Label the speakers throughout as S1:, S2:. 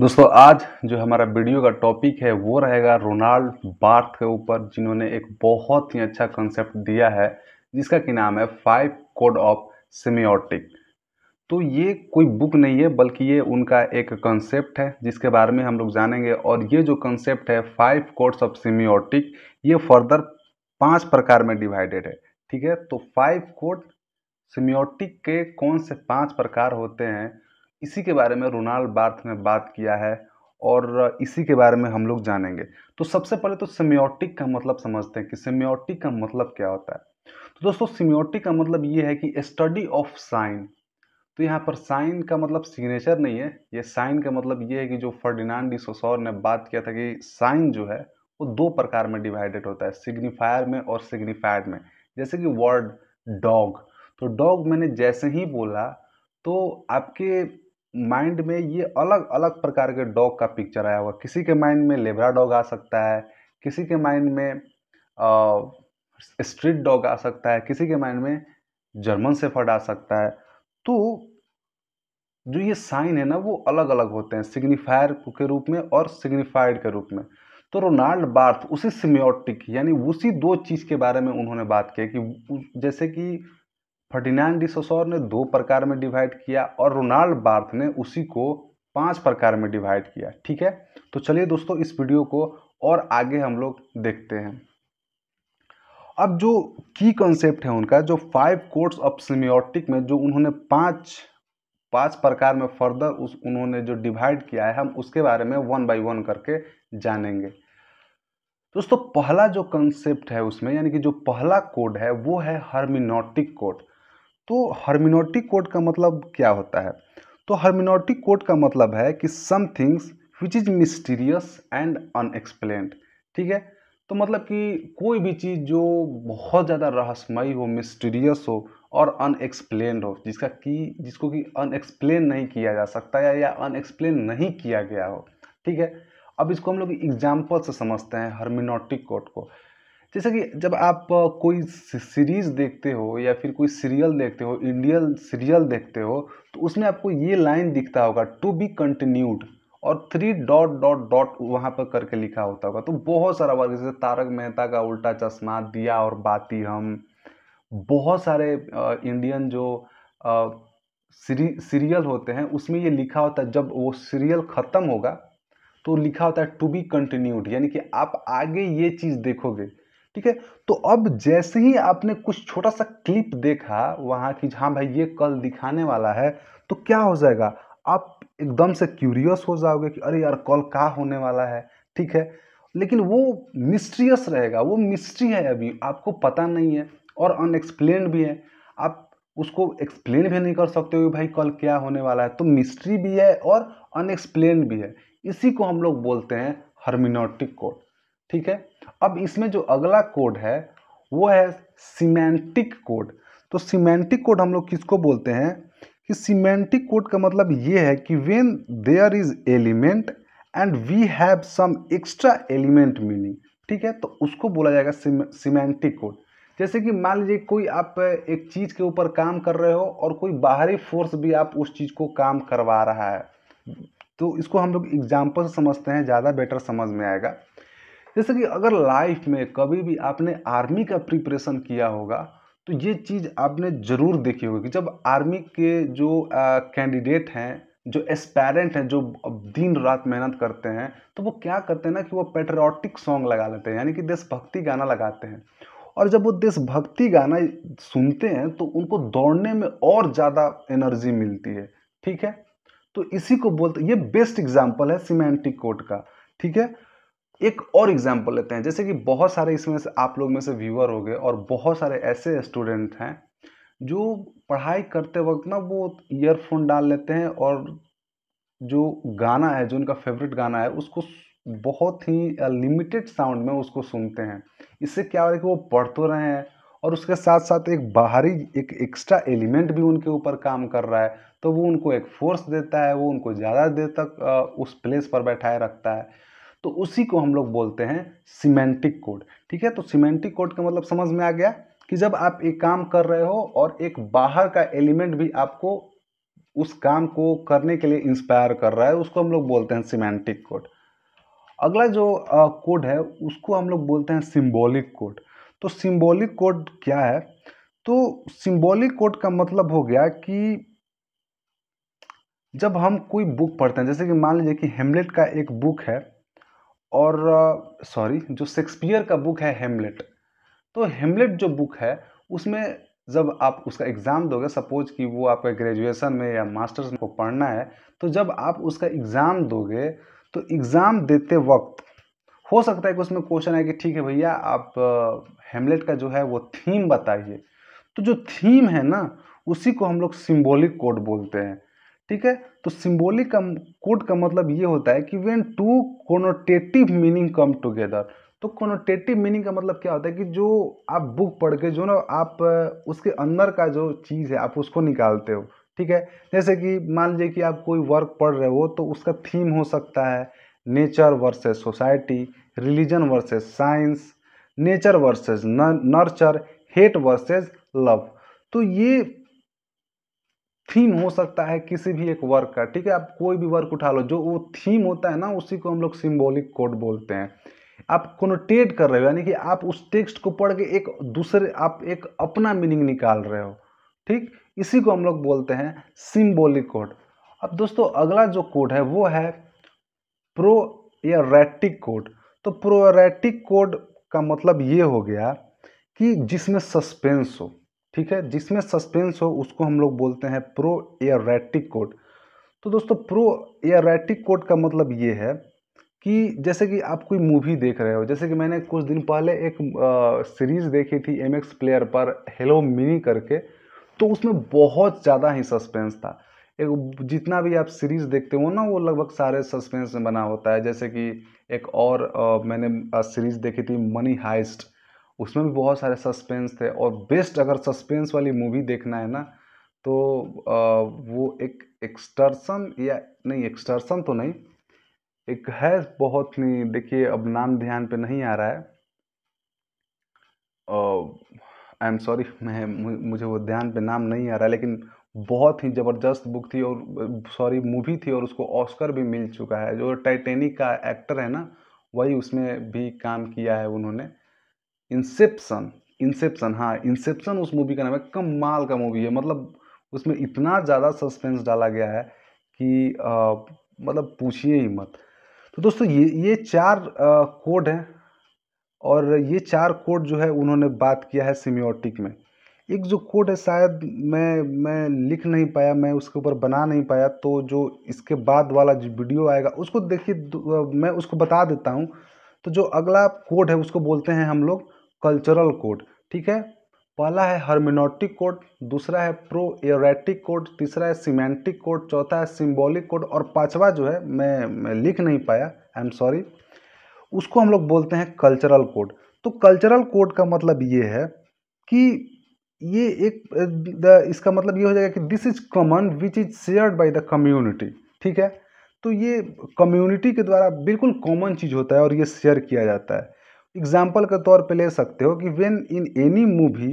S1: दोस्तों आज जो हमारा वीडियो का टॉपिक है वो रहेगा रोनाल्ड बार्थ के ऊपर जिन्होंने एक बहुत ही अच्छा कंसेप्ट दिया है जिसका कि नाम है फाइव कोड ऑफ सिमियोटिक तो ये कोई बुक नहीं है बल्कि ये उनका एक कंसेप्ट है जिसके बारे में हम लोग जानेंगे और ये जो कंसेप्ट है फाइव कोड्स ऑफ सिमियोटिक ये फर्दर पाँच प्रकार में डिवाइडेड है ठीक है तो फाइव कोड सिमियोटिक के कौन से पाँच प्रकार होते हैं इसी के बारे में रोनाल्ड बार्थ ने बात किया है और इसी के बारे में हम लोग जानेंगे तो सबसे पहले तो सिमियोटिक का मतलब समझते हैं कि सिमियोटिक का मतलब क्या होता है तो दोस्तों सिमियोटिक का मतलब ये है कि स्टडी ऑफ साइन तो यहाँ पर साइन का मतलब सिग्नेचर नहीं है ये साइन का मतलब ये है कि जो फर्डिनांड डी सोसौर ने बात किया था कि साइन जो है वो दो प्रकार में डिवाइडेड होता है सिग्निफायर में और सिग्निफाइड में जैसे कि वर्ड डॉग तो डॉग मैंने जैसे ही बोला तो आपके माइंड में ये अलग अलग प्रकार के डॉग का पिक्चर आया हुआ किसी के माइंड में लेबरा डॉग आ सकता है किसी के माइंड में स्ट्रीट डॉग आ सकता है किसी के माइंड में जर्मन सेफर्ड आ सकता है तो जो ये साइन है ना वो अलग अलग होते हैं सिग्निफायर के रूप में और सिग्निफाइड के रूप में तो रोनाल्ड बार्थ उसी सिमियोटिक यानी उसी दो चीज़ के बारे में उन्होंने बात किया कि जैसे कि फर्डिनांड डिसोसोर ने दो प्रकार में डिवाइड किया और रोनाल्ड बार्थ ने उसी को पांच प्रकार में डिवाइड किया ठीक है तो चलिए दोस्तों इस वीडियो को और आगे हम लोग देखते हैं अब जो की कॉन्सेप्ट है उनका जो फाइव कोर्ट्स ऑफ सिमियोटिक में जो उन्होंने पांच पांच प्रकार में फर्दर उस उन्होंने जो डिवाइड किया है हम उसके बारे में वन बाई वन करके जानेंगे दोस्तों पहला जो कंसेप्ट है उसमें यानी कि जो पहला कोड है वो है हर्मिनोटिक कोड तो हर्मिनोटिक कोड का मतलब क्या होता है तो हर्मिनोटिक कोड का मतलब है कि some things which is mysterious and unexplain ठीक है तो मतलब कि कोई भी चीज़ जो बहुत ज़्यादा रहस्यमयी हो मिस्टीरियस हो और अनएक्सप्लेंड हो जिसका कि जिसको कि अनएक्सप्लेन नहीं किया जा सकता या या अनएक्सप्लेन नहीं किया गया हो ठीक है अब इसको हम लोग एग्जाम्पल से समझते हैं हर्मिनोटिक कोड को जैसे कि जब आप कोई सीरीज़ देखते हो या फिर कोई सीरियल देखते हो इंडियन सीरियल देखते हो तो उसमें आपको ये लाइन दिखता होगा टू बी कंटिन्यूड और थ्री डॉट डॉट डॉट वहाँ पर करके लिखा होता होगा तो बहुत सारा वर्ग जैसे तारक मेहता का उल्टा चश्मा दिया और बाती हम बहुत सारे इंडियन जो सीरियल होते हैं उसमें ये लिखा होता है जब वो सीरियल ख़त्म होगा तो लिखा होता है टू बी कंटिन्यूड यानी कि आप आगे ये चीज़ देखोगे ठीक है तो अब जैसे ही आपने कुछ छोटा सा क्लिप देखा वहाँ की हाँ भाई ये कल दिखाने वाला है तो क्या हो जाएगा आप एकदम से क्यूरियस हो जाओगे कि अरे यार कल कहा होने वाला है ठीक है लेकिन वो मिस्ट्रियस रहेगा वो मिस्ट्री है अभी आपको पता नहीं है और अनएक्सप्लेन भी है आप उसको एक्सप्लेन भी नहीं कर सकते हो भाई कल क्या होने वाला है तो मिस्ट्री भी है और अनएक्सप्लेन भी है इसी को हम लोग बोलते हैं हर्मिनोटिक कोड ठीक है अब इसमें जो अगला कोड है वो है सीमेंटिक कोड तो सीमेंटिक कोड हम लोग किसको बोलते हैं कि सीमेंटिक कोड का मतलब ये है कि when there is element and we have some extra element meaning ठीक है तो उसको बोला जाएगा सीमेंटिक कोड जैसे कि मान लीजिए कोई आप एक चीज़ के ऊपर काम कर रहे हो और कोई बाहरी फोर्स भी आप उस चीज़ को काम करवा रहा है तो इसको हम लोग एग्जाम्पल से समझते हैं ज़्यादा बेटर समझ में आएगा जैसे कि अगर लाइफ में कभी भी आपने आर्मी का प्रिपरेशन किया होगा तो ये चीज़ आपने ज़रूर देखी होगी कि जब आर्मी के जो कैंडिडेट हैं जो एस्पैरेंट हैं जो दिन रात मेहनत करते हैं तो वो क्या करते हैं ना कि वो पेट्रियाटिक सॉन्ग लगा लेते हैं यानी कि देशभक्ति गाना लगाते हैं और जब वो देशभक्ति गाना सुनते हैं तो उनको दौड़ने में और ज़्यादा एनर्जी मिलती है ठीक है तो इसी को बोलते ये बेस्ट एग्जाम्पल है सीमेंटिक कोड का ठीक है एक और एग्जाम्पल लेते हैं जैसे कि बहुत सारे इसमें से आप लोग में से व्यूअर हो गए और बहुत सारे ऐसे स्टूडेंट हैं जो पढ़ाई करते वक्त ना वो ईयरफोन डाल लेते हैं और जो गाना है जो उनका फेवरेट गाना है उसको बहुत ही लिमिटेड साउंड में उसको सुनते हैं इससे क्या हो रहा है कि वो पढ़ तो रहे हैं और उसके साथ साथ एक बाहरी एक एक्स्ट्रा एलिमेंट भी उनके ऊपर काम कर रहा है तो वो उनको एक फोर्स देता है वो उनको ज़्यादा देर तक उस प्लेस पर बैठाए रखता है तो उसी को हम लोग बोलते हैं सीमेंटिक कोड ठीक है तो सीमेंटिक कोड का मतलब समझ में आ गया कि जब आप एक काम कर रहे हो और एक बाहर का एलिमेंट भी आपको उस काम को करने के लिए इंस्पायर कर रहा है उसको हम लोग बोलते हैं सीमेंटिक कोड अगला जो कोड है उसको हम लोग बोलते हैं सिम्बोलिक कोड तो सिम्बोलिक कोड क्या है तो सिम्बोलिक कोड का मतलब हो गया कि जब हम कोई बुक पढ़ते हैं जैसे कि मान लीजिए कि हेमलेट का एक बुक है और सॉरी जो शेक्सपियर का बुक है हेमलेट तो हेमलेट जो बुक है उसमें जब आप उसका एग्ज़ाम दोगे सपोज कि वो आपका ग्रेजुएशन में या मास्टर्स को पढ़ना है तो जब आप उसका एग्ज़ाम दोगे तो एग्ज़ाम देते वक्त हो सकता है कि उसमें क्वेश्चन है कि ठीक है भैया आप हेमलेट का जो है वो थीम बताइए तो जो थीम है ना उसी को हम लोग सिम्बोलिक कोड बोलते हैं ठीक है तो सिम्बोलिक कोड का मतलब ये होता है कि when two connotative meaning come together तो कोनोटेटिव मीनिंग का मतलब क्या होता है कि जो आप बुक पढ़ के जो ना आप उसके अंदर का जो चीज़ है आप उसको निकालते हो ठीक है जैसे कि मान लीजिए कि आप कोई वर्क पढ़ रहे हो तो उसका थीम हो सकता है nature versus society religion versus science nature versus nurture hate versus love तो ये थीम हो सकता है किसी भी एक वर्क का ठीक है आप कोई भी वर्क उठा लो जो वो थीम होता है ना उसी को हम लोग सिम्बोलिक कोड बोलते हैं आप कोनोटेट कर रहे हो यानी कि आप उस टेक्स्ट को पढ़ के एक दूसरे आप एक अपना मीनिंग निकाल रहे हो ठीक इसी को हम लोग बोलते हैं सिम्बोलिक कोड अब दोस्तों अगला जो कोड है वो है प्रो या रैटिक कोड तो प्रोरेटिक कोड का मतलब ये हो गया कि जिसमें सस्पेंस हो ठीक है जिसमें सस्पेंस हो उसको हम लोग बोलते हैं प्रो एयरटिक कोड तो दोस्तों प्रो एयरटिक कोड का मतलब ये है कि जैसे कि आप कोई मूवी देख रहे हो जैसे कि मैंने कुछ दिन पहले एक सीरीज देखी थी एम एक्स प्लेयर पर हेलो मिनी करके तो उसमें बहुत ज़्यादा ही सस्पेंस था एक जितना भी आप सीरीज़ देखते हो ना वो लगभग सारे सस्पेंस में बना होता है जैसे कि एक और आ, मैंने सीरीज़ देखी थी मनी हाइस्ट उसमें भी बहुत सारे सस्पेंस थे और बेस्ट अगर सस्पेंस वाली मूवी देखना है ना तो आ, वो एक एक्सटर्सन या नहीं एक्सटर्सन तो नहीं एक है बहुत ही देखिए अब नाम ध्यान पे नहीं आ रहा है आई एम सॉरी मैं मुझे वो ध्यान पे नाम नहीं आ रहा है लेकिन बहुत ही ज़बरदस्त बुक थी और सॉरी मूवी थी और उसको ऑस्कर भी मिल चुका है जो टाइटेनिक का एक्टर है ना वही उसमें भी काम किया है उन्होंने इंसेप्शन इंसेप्शन हाँ इंसेप्शन उस मूवी का नाम है कम माल का मूवी है मतलब उसमें इतना ज़्यादा सस्पेंस डाला गया है कि आ, मतलब पूछिए ही मत तो दोस्तों ये ये चार आ, कोड हैं और ये चार कोड जो है उन्होंने बात किया है सिमियोटिक में एक जो कोड है शायद मैं मैं लिख नहीं पाया मैं उसके ऊपर बना नहीं पाया तो जो इसके बाद वाला जो वीडियो आएगा उसको देखिए मैं उसको बता देता हूँ तो जो अगला कोड है उसको बोलते हैं हम लोग कल्चरल कोड ठीक है पहला है हर्मिनोटिक कोड दूसरा है प्रो एरेटिक कोड तीसरा है सीमेंटिक कोड चौथा है सिम्बॉलिक कोड और पांचवा जो है मैं, मैं लिख नहीं पाया आई एम सॉरी उसको हम लोग बोलते हैं कल्चरल कोड तो कल्चरल कोड का मतलब ये है कि ये एक इसका मतलब ये हो जाएगा कि this is common which is shared by the community ठीक है तो ये कम्युनिटी के द्वारा बिल्कुल कॉमन चीज़ होता है और ये शेयर किया जाता है एग्जाम्पल के तौर पे ले सकते हो कि when in any movie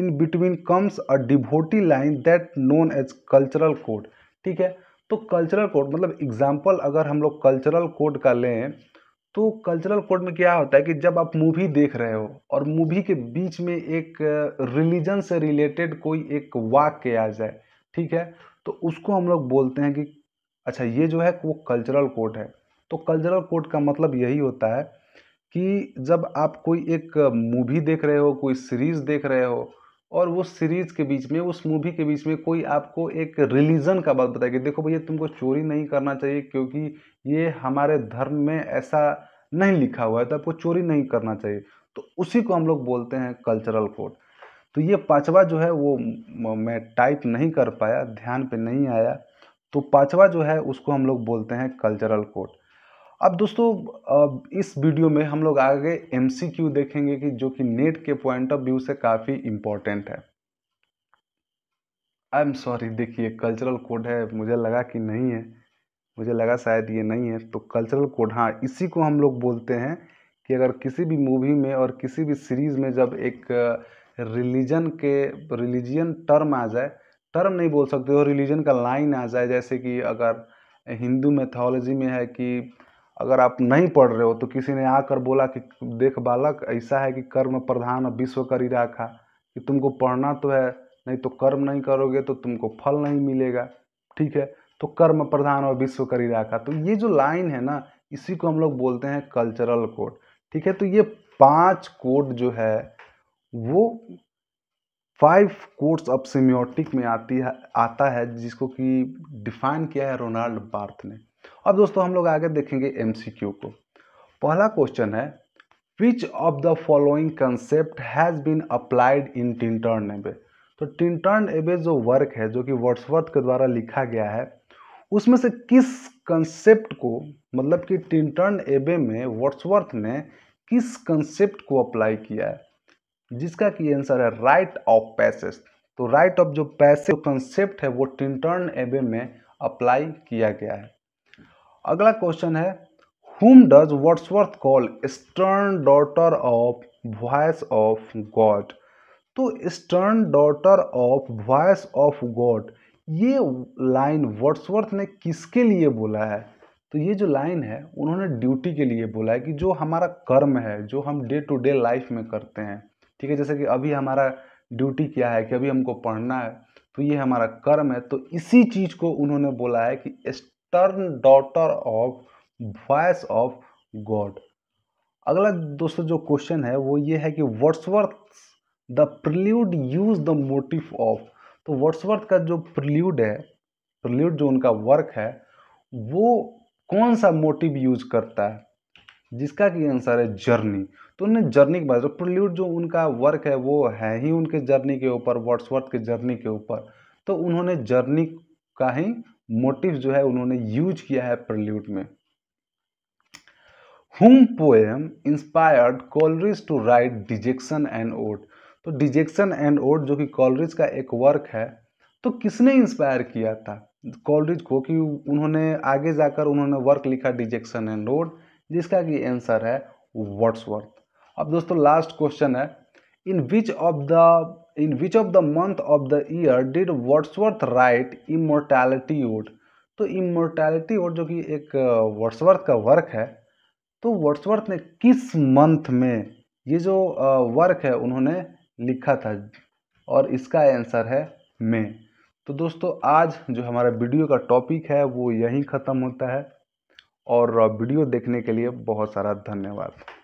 S1: in between comes a devotee line that known as cultural code ठीक है तो कल्चरल कोड मतलब एग्जाम्पल अगर हम लोग कल्चरल कोड का लें तो कल्चरल कोड में क्या होता है कि जब आप मूवी देख रहे हो और मूवी के बीच में एक रिलीजन से रिलेटेड कोई एक वाक्य आ जाए ठीक है तो उसको हम लोग बोलते हैं कि अच्छा ये जो है वो कल्चरल कोड है तो कल्चरल कोड का मतलब यही होता है कि जब आप कोई एक मूवी देख रहे हो कोई सीरीज़ देख रहे हो और वो सीरीज़ के बीच में उस मूवी के बीच में कोई आपको एक रिलीजन का बात बताएगी देखो भैया तुमको चोरी नहीं करना चाहिए क्योंकि ये हमारे धर्म में ऐसा नहीं लिखा हुआ है तो आपको चोरी नहीं करना चाहिए तो उसी को हम लोग बोलते हैं कल्चरल कोड तो ये पांचवा जो है वो मैं टाइप नहीं कर पाया ध्यान पे नहीं आया तो पांचवा जो है उसको हम लोग बोलते हैं कल्चरल कोड अब दोस्तों इस वीडियो में हम लोग आगे एम देखेंगे कि जो कि नेट के पॉइंट ऑफ व्यू से काफ़ी इम्पोर्टेंट है आई एम सॉरी देखिए कल्चरल कोड है मुझे लगा कि नहीं है मुझे लगा शायद ये नहीं है तो कल्चरल कोड हाँ इसी को हम लोग बोलते हैं कि अगर किसी भी मूवी में और किसी भी सीरीज़ में जब एक रिलीजन के रिलीजियन टर्म आ जाए टर्म नहीं बोल सकते हो रिलीजन का लाइन आ जाए जैसे कि अगर हिंदू मैथोलॉजी में है कि अगर आप नहीं पढ़ रहे हो तो किसी ने आकर बोला कि देख बालक ऐसा है कि कर्म प्रधान विश्व करी राखा कि तुमको पढ़ना तो है नहीं तो कर्म नहीं करोगे तो तुमको फल नहीं मिलेगा ठीक है तो कर्म प्रधान और विश्व करी राखा तो ये जो लाइन है ना इसी को हम लोग बोलते हैं कल्चरल कोड ठीक है तो ये पांच कोड जो है वो फाइव कोड्स ऑफ सिम्योटिक में आती है आता है जिसको कि डिफाइन किया है रोनाल्ड बार्थ ने अब दोस्तों हम लोग आगे देखेंगे एम को पहला क्वेश्चन है which of the following concept has been applied in Tintern Abbey तो टिंटर्न एबे जो वर्क है जो कि वर्ड्सवर्थ के द्वारा लिखा गया है उसमें से किस कंसेप्ट को मतलब कि टिंटर्न एबे में वर्ड्सवर्थ ने किस कंसेप्ट को अप्लाई किया है जिसका कि आंसर है राइट ऑफ पैसेज तो राइट ऑफ जो पैसे कंसेप्ट है वो टिंटर्न एबे में अप्लाई किया गया है अगला क्वेश्चन है whom does Wordsworth call stern daughter of voice of God तो stern daughter of voice of God ये लाइन वर्ड्सवर्थ ने किसके लिए बोला है तो ये जो लाइन है उन्होंने ड्यूटी के लिए बोला है कि जो हमारा कर्म है जो हम डे टू डे लाइफ में करते हैं ठीक है जैसे कि अभी हमारा ड्यूटी क्या है कि अभी हमको पढ़ना है तो ये हमारा कर्म है तो इसी चीज़ को उन्होंने बोला है कि stern daughter of voice of God अगला दोस्तों जो क्वेश्चन है वो ये है कि Wordsworth the prelude use the motif of तो वर्ड्सवर्थ का जो प्रल्यूड है प्रल्यूड जो उनका वर्क है वो कौन सा मोटिव यूज करता है जिसका कि आंसर है जर्नी तो उन्हें जर्नी के बाद जो प्रल्यूड जो उनका वर्क है वो है ही उनके जर्नी के ऊपर वर्ड्सवर्थ के जर्नी के ऊपर तो उन्होंने जर्नी का ही मोटिव जो है उन्होंने यूज किया है प्रल्यूट में whom poem inspired Coleridge to write Dejection and ode तो डिजेक्शन एंड ओट जो कि कॉलरिज का एक वर्क है तो किसने इंस्पायर किया था कॉलरिज को कि उन्होंने आगे जाकर उन्होंने वर्क लिखा डिजेक्शन एंड ओट जिसका कि आंसर है वर्ड्सवर्थ अब दोस्तों लास्ट क्वेश्चन है in which of the in which of the month of the year did Wordsworth write immortality wood? तो इमोर्टैलिटी वोट जो कि एक वर्ड्सवर्थ का वर्क है तो वर्ड्सवर्थ ने किस मंथ में ये जो वर्क है उन्होंने लिखा था और इसका आंसर है मे तो दोस्तों आज जो हमारा वीडियो का टॉपिक है वो यहीं ख़त्म होता है और वीडियो देखने के लिए बहुत सारा धन्यवाद